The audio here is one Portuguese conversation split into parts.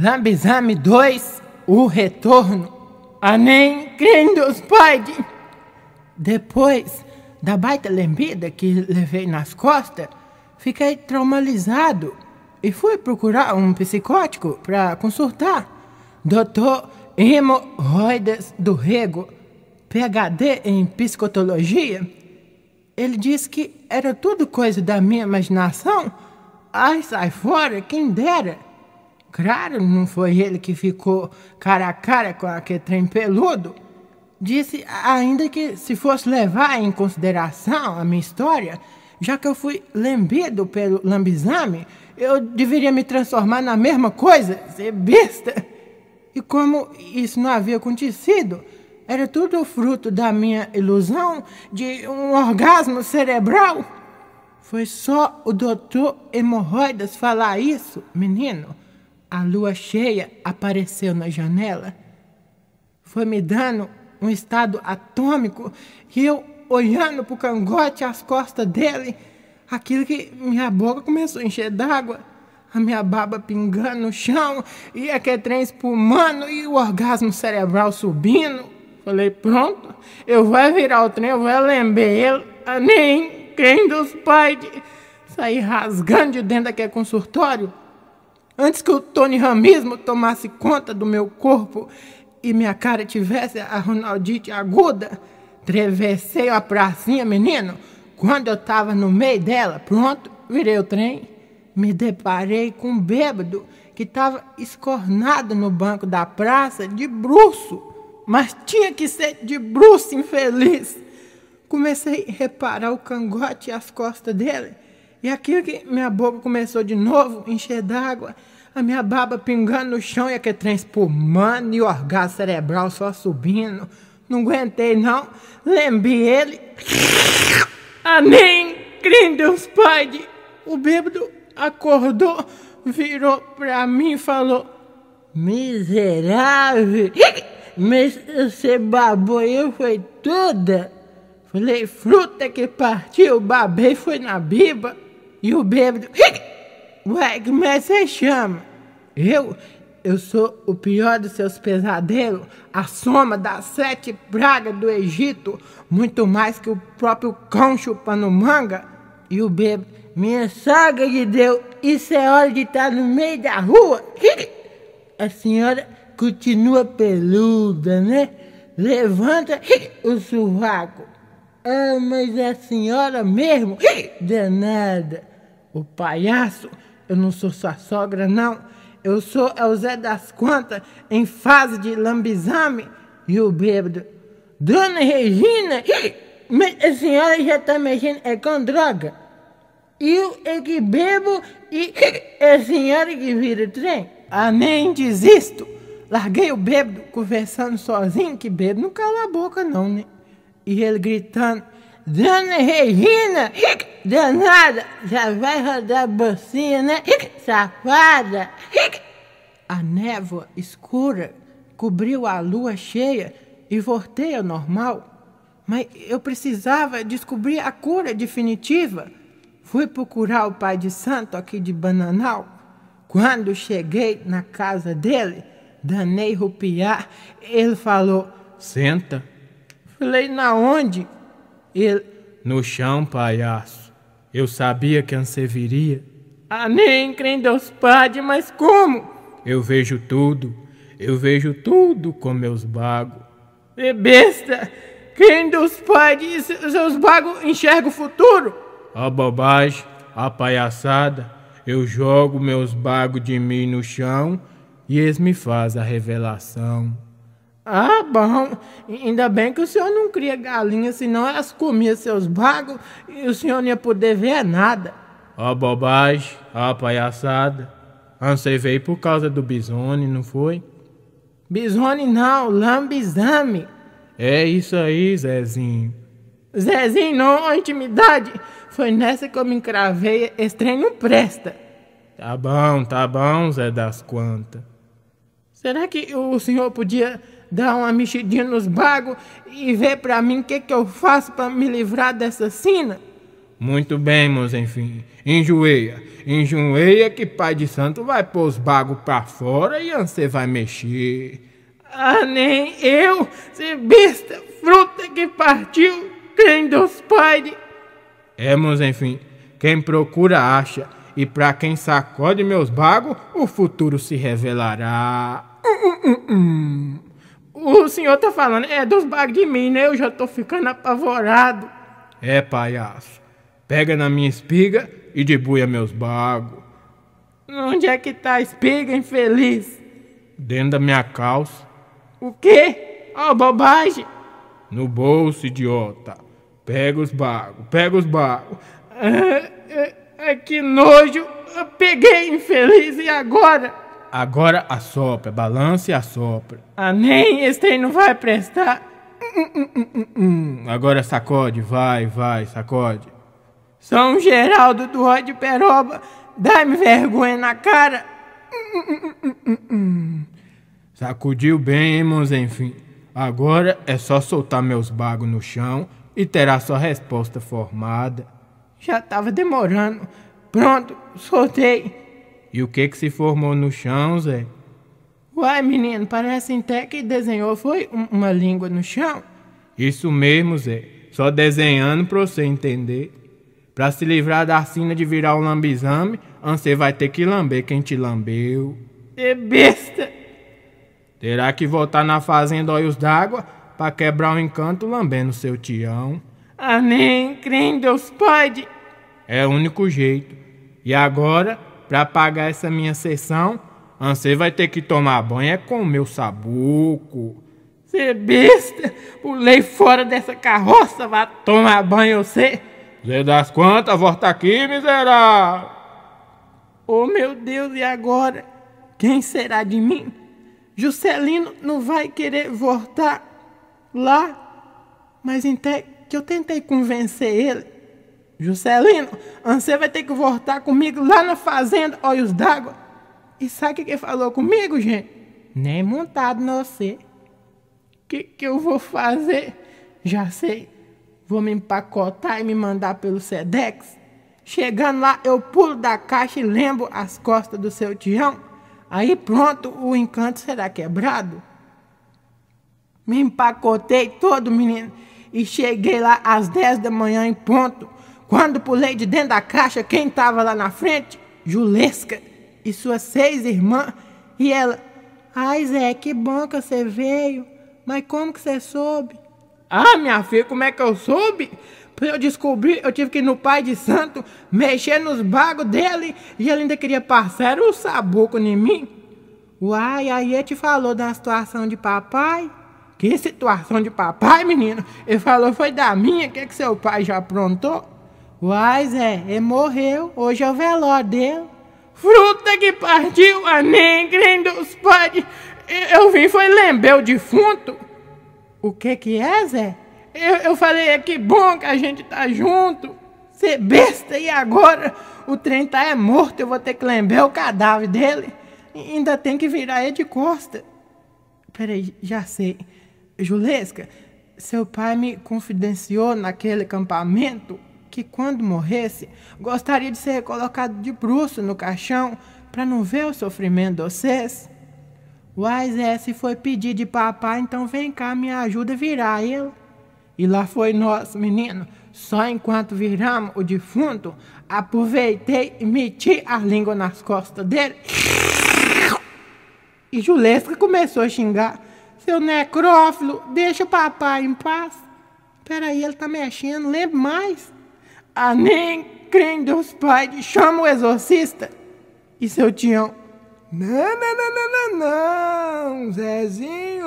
Lambizame 2, o retorno. Anem crendo os pais. Depois da baita lembida que levei nas costas, fiquei traumatizado e fui procurar um psicótico para consultar. Dr. Emo Roides do Rego, PhD em psicotologia, ele disse que era tudo coisa da minha imaginação. Ai, sai fora, quem dera. Claro, não foi ele que ficou cara a cara com aquele trem peludo. Disse ainda que se fosse levar em consideração a minha história, já que eu fui lambido pelo lambizame, eu deveria me transformar na mesma coisa, ser besta. E como isso não havia acontecido, era tudo fruto da minha ilusão de um orgasmo cerebral. Foi só o doutor Hemorroidas falar isso, menino a lua cheia apareceu na janela. Foi me dando um estado atômico e eu olhando pro cangote às costas dele, aquilo que minha boca começou a encher d'água, a minha baba pingando no chão e aquele trem espumando e o orgasmo cerebral subindo. Falei, pronto, eu vou virar o trem, eu vou lembrar ele, a nem quem dos pais de... sair rasgando de dentro daquele consultório antes que o Tony Ramismo tomasse conta do meu corpo e minha cara tivesse a Ronaldite aguda, travessei a pracinha, menino. Quando eu tava no meio dela, pronto, virei o trem, me deparei com um bêbado que estava escornado no banco da praça de bruço, mas tinha que ser de bruço infeliz. Comecei a reparar o cangote e as costas dele e aquilo que minha boca começou de novo a encher d'água, a minha baba pingando no chão e aquele trem espumando e o orgasmo cerebral só subindo. Não aguentei não, lembrei ele. Amém! Crê Deus Pai! O bêbado acordou, virou pra mim e falou: Miserável! Mas você babou eu foi toda! Falei, fruta que partiu, babei foi na biba. E o bêbado. Ué, como é que você chama? Eu. Eu sou o pior dos seus pesadelos, a soma das sete pragas do Egito, muito mais que o próprio cão chupando manga. E o bêbado. Minha sogra de Deus, isso é hora de estar no meio da rua. A senhora continua peluda, né? Levanta o sovaco. Ah, mas é a senhora mesmo, danada. O palhaço, eu não sou sua sogra, não. Eu sou é o Zé das Contas, em fase de lambizame. E o bêbado, Dona Regina, a senhora já está mexendo é com droga. Eu é que bebo e é a senhora que vira trem. Ah, nem desisto. Larguei o bêbado conversando sozinho, que bebo não cala a boca não, né? E ele gritando, Dona Regina, danada, já vai rodar a bocina, safada. A névoa escura cobriu a lua cheia e voltei ao normal. Mas eu precisava descobrir a cura definitiva. Fui procurar o pai de santo aqui de Bananal. Quando cheguei na casa dele, danei rupiar, ele falou: Senta. Falei: Na onde? Ele. No chão, palhaço. Eu sabia que você viria. Ah, nem crem Deus Padre, mas como? Eu vejo tudo. Eu vejo tudo com meus bagos. É besta! Quem dos pais seus bagos enxergam o futuro? A bobagem, a palhaçada. Eu jogo meus bagos de mim no chão e eles me fazem a revelação. Ah, bom. Ainda bem que o senhor não cria galinha, senão elas comiam seus bagos e o senhor não ia poder ver nada. Ó oh, bobagem, ó oh, palhaçada. Ah, você veio por causa do bisone, não foi? Bisone não, lambizame. É isso aí, Zezinho. Zezinho não, intimidade. Foi nessa que eu me encravei, esse trem não presta. Tá bom, tá bom, Zé das Quantas. Será que o senhor podia dá uma mexidinha nos bagos e vê para mim o que, que eu faço para me livrar dessa sina? Muito bem, meus enfim. Enjoeia. Enjoeia que pai de santo vai pôr os bagos para fora e você vai mexer. Ah, nem eu, se besta, fruta que partiu, quem dos pais. É, meus enfim, quem procura acha, e para quem sacode meus bagos, o futuro se revelará. Uh, uh, uh, uh. O senhor tá falando, é dos bagos de mim, né? Eu já tô ficando apavorado. É, palhaço. Pega na minha espiga e debuia meus bagos. Onde é que tá a espiga, infeliz? Dentro da minha calça. O quê? Ó, oh, bobagem. No bolso, idiota. Pega os bagos, pega os bagos. Ah, é, é que nojo. Eu peguei, infeliz, e agora? Agora assopra, balance e assopra. Ah, nem esse trem não vai prestar. Hum, hum, hum, Agora sacode, vai, vai, sacode. São Geraldo do Rói de Peroba, dá-me vergonha na cara. Sacudiu bem, irmãos, enfim. Agora é só soltar meus bagos no chão e terá sua resposta formada. Já tava demorando. Pronto, soltei. E o que que se formou no chão, Zé? Uai, menino, parece até que desenhou foi uma língua no chão. Isso mesmo, Zé. Só desenhando pra você entender. Pra se livrar da sina de virar um lambizame, você vai ter que lamber quem te lambeu. É besta! Terá que voltar na fazenda Olhos d'Água pra quebrar o um encanto lambendo seu tião. Ah, nem em Deus pode! É o único jeito. E agora para pagar essa minha sessão, você vai ter que tomar banho é com o meu sabuco. Você é besta, pulei fora dessa carroça, vá tomar banho você. Zé das quantas, volta aqui, miserável. Oh meu Deus, e agora? Quem será de mim? Juscelino não vai querer voltar lá, mas até que eu tentei convencer ele Juscelino, você vai ter que voltar comigo lá na fazenda Olhos d'Água. E sabe o que ele falou comigo, gente? Nem montado não sei. Que que eu vou fazer? Já sei. Vou me empacotar e me mandar pelo Sedex. Chegando lá, eu pulo da caixa e lembro as costas do seu Tião. Aí pronto, o encanto será quebrado. Me empacotei todo, menino, e cheguei lá às 10 da manhã em ponto. Quando pulei de dentro da caixa, quem estava lá na frente? Julesca e suas seis irmãs. E ela, ai Zé, que bom que você veio, mas como que você soube? Ah, minha filha, como é que eu soube? Pra eu descobrir, eu tive que ir no pai de santo, mexer nos bagos dele, e ele ainda queria passar o um sabuco em mim. Uai, aí ele te falou da situação de papai? Que situação de papai, menino? Ele falou, foi da minha, o que, que seu pai já aprontou? Uai, Zé, ele morreu, hoje é o velório dele. Fruta que partiu, a nem dos pais. Eu vim foi lembrar o defunto. O que que é, Zé? Eu, eu falei, é que bom que a gente tá junto. Você besta, e agora? O trem tá é morto, eu vou ter que lembrar o cadáver dele. E ainda tem que virar ele de costa. Peraí, já sei. Julesca, seu pai me confidenciou naquele acampamento que quando morresse, gostaria de ser colocado de bruço no caixão para não ver o sofrimento de vocês. O S foi pedir de papai, então vem cá, me ajuda a virar ele. E lá foi nós, menino. Só enquanto viramos o defunto, aproveitei e meti a língua nas costas dele. E Julesca começou a xingar. Seu necrófilo, deixa o papai em paz. Peraí, ele tá mexendo, lembra mais. A ah, nem crê em Deus Pai, chama o exorcista. E seu tio não, não, não, não, não, não, Zezinho.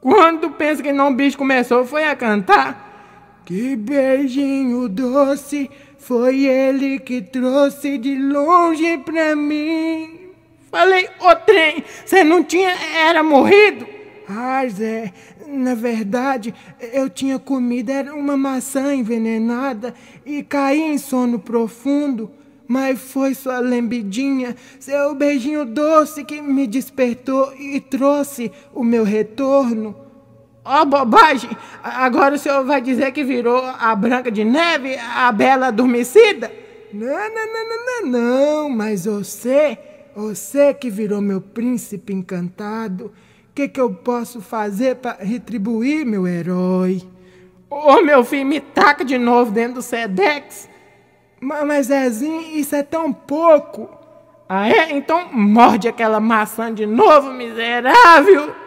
Quando pensa que não, o bicho começou, foi a cantar. Que beijinho doce, foi ele que trouxe de longe pra mim. Falei, ô trem, você não tinha, era morrido? Ah, Zé, na verdade, eu tinha comido era uma maçã envenenada e caí em sono profundo, mas foi sua lambidinha, seu beijinho doce que me despertou e trouxe o meu retorno. Ó oh, bobagem! Agora o senhor vai dizer que virou a Branca de Neve, a Bela Adormecida? Não, não, não, não, não, não, mas você, você que virou meu príncipe encantado. O que, que eu posso fazer para retribuir, meu herói? Ô, oh, meu filho, me taca de novo dentro do Sedex. Mas, mas Zezinho, isso é tão pouco. Ah, é? Então morde aquela maçã de novo, miserável!